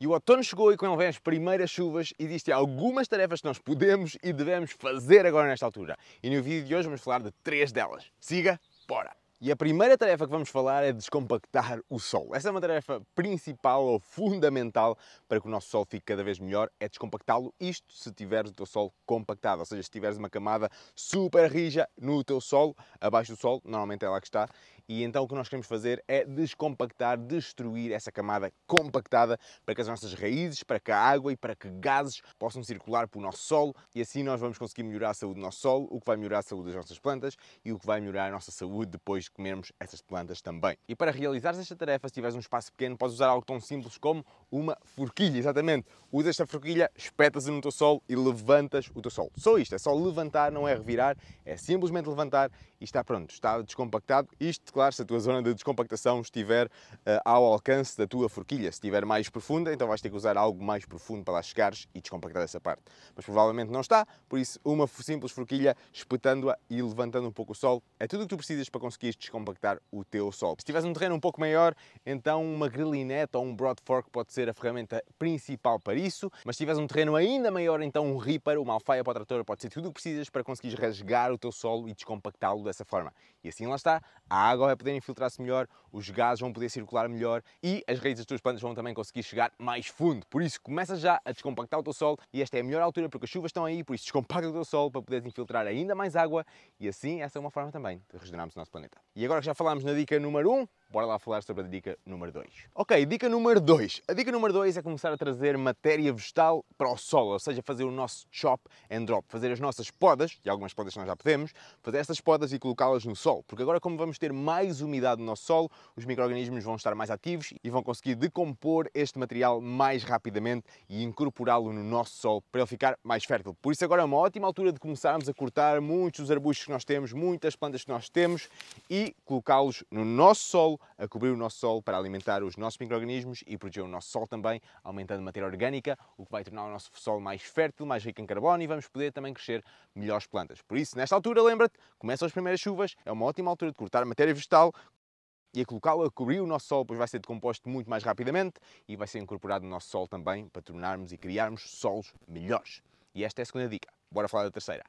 E o outono chegou e com ele vem as primeiras chuvas e existem algumas tarefas que nós podemos e devemos fazer agora nesta altura. E no vídeo de hoje vamos falar de três delas. Siga, bora! E a primeira tarefa que vamos falar é descompactar o Sol. Essa é uma tarefa principal ou fundamental para que o nosso Sol fique cada vez melhor, é descompactá-lo, isto se tiveres o teu Sol compactado, ou seja, se tiveres uma camada super rija no teu Sol, abaixo do Sol, normalmente é lá que está, e então o que nós queremos fazer é descompactar, destruir essa camada compactada para que as nossas raízes, para que a água e para que gases possam circular pelo nosso solo e assim nós vamos conseguir melhorar a saúde do nosso solo, o que vai melhorar a saúde das nossas plantas e o que vai melhorar a nossa saúde depois de comermos essas plantas também. E para realizar esta tarefa, se tiveres um espaço pequeno, podes usar algo tão simples como uma forquilha, exatamente. Usas esta forquilha, espetas-a no teu solo e levantas o teu solo. Só isto, é só levantar, não é revirar, é simplesmente levantar e está pronto, está descompactado. Isto, claro, se a tua zona de descompactação estiver uh, ao alcance da tua forquilha. Se estiver mais profunda, então vais ter que usar algo mais profundo para lá chegares e descompactar essa parte. Mas provavelmente não está, por isso uma simples forquilha, espetando-a e levantando um pouco o solo, é tudo o que tu precisas para conseguir descompactar o teu solo. Se tiveres um terreno um pouco maior, então uma grelinete ou um broad fork pode ser ser a ferramenta principal para isso, mas se tiveres um terreno ainda maior, então um reaper, uma alfaia para o trator, pode ser tudo o que precisas para conseguir rasgar o teu solo e descompactá-lo dessa forma. E assim lá está, a água vai poder infiltrar-se melhor, os gases vão poder circular melhor e as raízes das tuas plantas vão também conseguir chegar mais fundo. Por isso, começa já a descompactar o teu solo e esta é a melhor altura porque as chuvas estão aí, por isso descompacta o teu solo para poderes infiltrar ainda mais água e assim essa é uma forma também de regenerarmos o nosso planeta. E agora que já falámos na dica número 1, um, Bora lá falar sobre a dica número 2. Ok, dica número 2. A dica número 2 é começar a trazer matéria vegetal para o solo, ou seja, fazer o nosso chop and drop, fazer as nossas podas, e algumas podas que nós já podemos, fazer essas podas e colocá-las no solo, porque agora como vamos ter mais umidade no nosso solo, os micro-organismos vão estar mais ativos e vão conseguir decompor este material mais rapidamente e incorporá-lo no nosso solo para ele ficar mais fértil. Por isso agora é uma ótima altura de começarmos a cortar muitos arbustos que nós temos, muitas plantas que nós temos e colocá-los no nosso solo a cobrir o nosso solo para alimentar os nossos micro-organismos e proteger o nosso solo também, aumentando a matéria orgânica, o que vai tornar o nosso solo mais fértil, mais rico em carbono e vamos poder também crescer melhores plantas. Por isso, nesta altura, lembra-te, começam as primeiras chuvas, é uma ótima altura de cortar matéria vegetal, e a colocá-lo a cobrir o nosso solo, pois vai ser decomposto muito mais rapidamente e vai ser incorporado no nosso solo também para tornarmos e criarmos solos melhores. E esta é a segunda dica. Bora falar da terceira.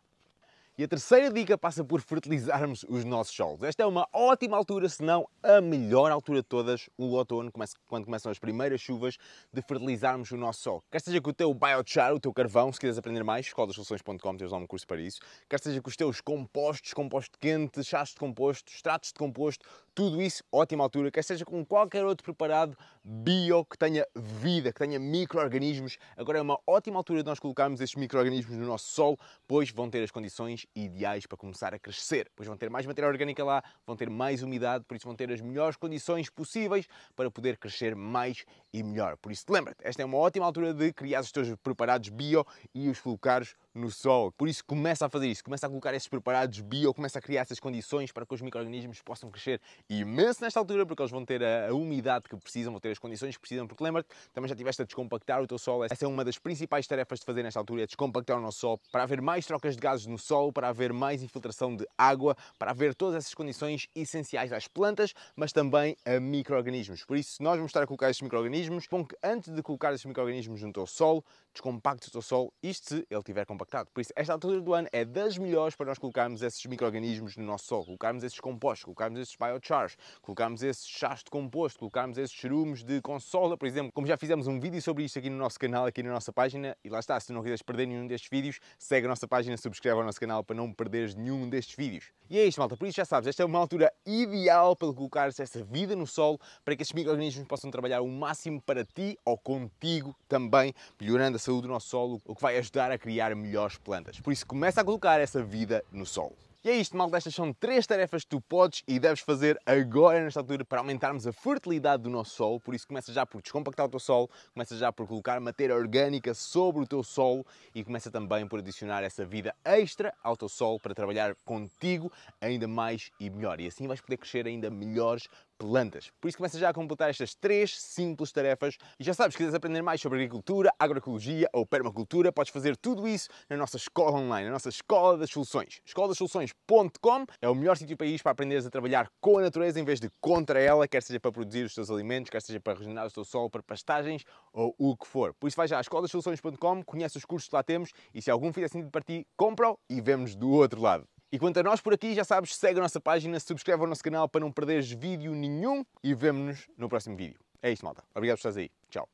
E a terceira dica passa por fertilizarmos os nossos solos. Esta é uma ótima altura, se não a melhor altura de todas, o outono, quando começam as primeiras chuvas, de fertilizarmos o nosso solo. Quer seja com o teu biochar, o teu carvão, se quiseres aprender mais, escolasoluções.com, tens lá um curso para isso. Quer seja com os teus compostos, composto quente, chás de composto, extratos de composto, tudo isso, ótima altura, quer seja com qualquer outro preparado bio que tenha vida, que tenha micro-organismos. Agora é uma ótima altura de nós colocarmos estes micro-organismos no nosso solo, pois vão ter as condições ideais para começar a crescer. Pois vão ter mais matéria orgânica lá, vão ter mais umidade, por isso vão ter as melhores condições possíveis para poder crescer mais e melhor. Por isso, lembra-te, esta é uma ótima altura de criar os teus preparados bio e os colocares no sol. Por isso, começa a fazer isso, começa a colocar esses preparados bio, começa a criar essas condições para que os micro-organismos possam crescer imenso nesta altura, porque eles vão ter a, a umidade que precisam, vão ter as condições que precisam, porque lembra-te, também já tiveste a descompactar o teu solo. Essa é uma das principais tarefas de fazer nesta altura, é descompactar o nosso solo, para haver mais trocas de gases no solo, para haver mais infiltração de água, para haver todas essas condições essenciais às plantas, mas também a micro-organismos. Por isso, nós vamos estar a colocar estes micro-organismos. Bom que antes de colocar estes micro-organismos no teu solo, descompacte o teu solo, isto se ele estiver compactado. Por isso, esta altura do ano é das melhores para nós colocarmos esses micro-organismos no nosso solo, colocarmos esses compostos, colocarmos esses biochar jars, colocarmos esse chás de composto, colocarmos esses churumes de consola, por exemplo, como já fizemos um vídeo sobre isto aqui no nosso canal, aqui na nossa página, e lá está, se não quiseres perder nenhum destes vídeos, segue a nossa página, subscreve ao nosso canal para não perderes nenhum destes vídeos. E é isto, malta, por isso já sabes, esta é uma altura ideal para colocares essa vida no solo para que estes micro-organismos possam trabalhar o máximo para ti ou contigo também, melhorando a saúde do nosso solo, o que vai ajudar a criar melhores plantas. Por isso, começa a colocar essa vida no solo e é isto, malta. Estas são três tarefas que tu podes e deves fazer agora nesta altura para aumentarmos a fertilidade do nosso solo. Por isso, começa já por descompactar o teu solo, começa já por colocar matéria orgânica sobre o teu solo e começa também por adicionar essa vida extra ao teu solo para trabalhar contigo ainda mais e melhor. E assim vais poder crescer ainda melhores plantas. Por isso começa já a completar estas três simples tarefas e já sabes, se quiseres aprender mais sobre agricultura, agroecologia ou permacultura, podes fazer tudo isso na nossa escola online, na nossa Escola das Soluções. escoladasoluções.com é o melhor sítio do país para aprenderes a trabalhar com a natureza em vez de contra ela, quer seja para produzir os teus alimentos, quer seja para regenerar o teu solo, para pastagens ou o que for. Por isso vai já a escoladasoluções.com, conhece os cursos que lá temos e se algum fizer sentido para ti, compra-o e vemos do outro lado. E quanto a nós por aqui, já sabes, segue a nossa página, subscreve o nosso canal para não perderes vídeo nenhum e vemo-nos no próximo vídeo. É isso malta. Obrigado por estares aí. Tchau.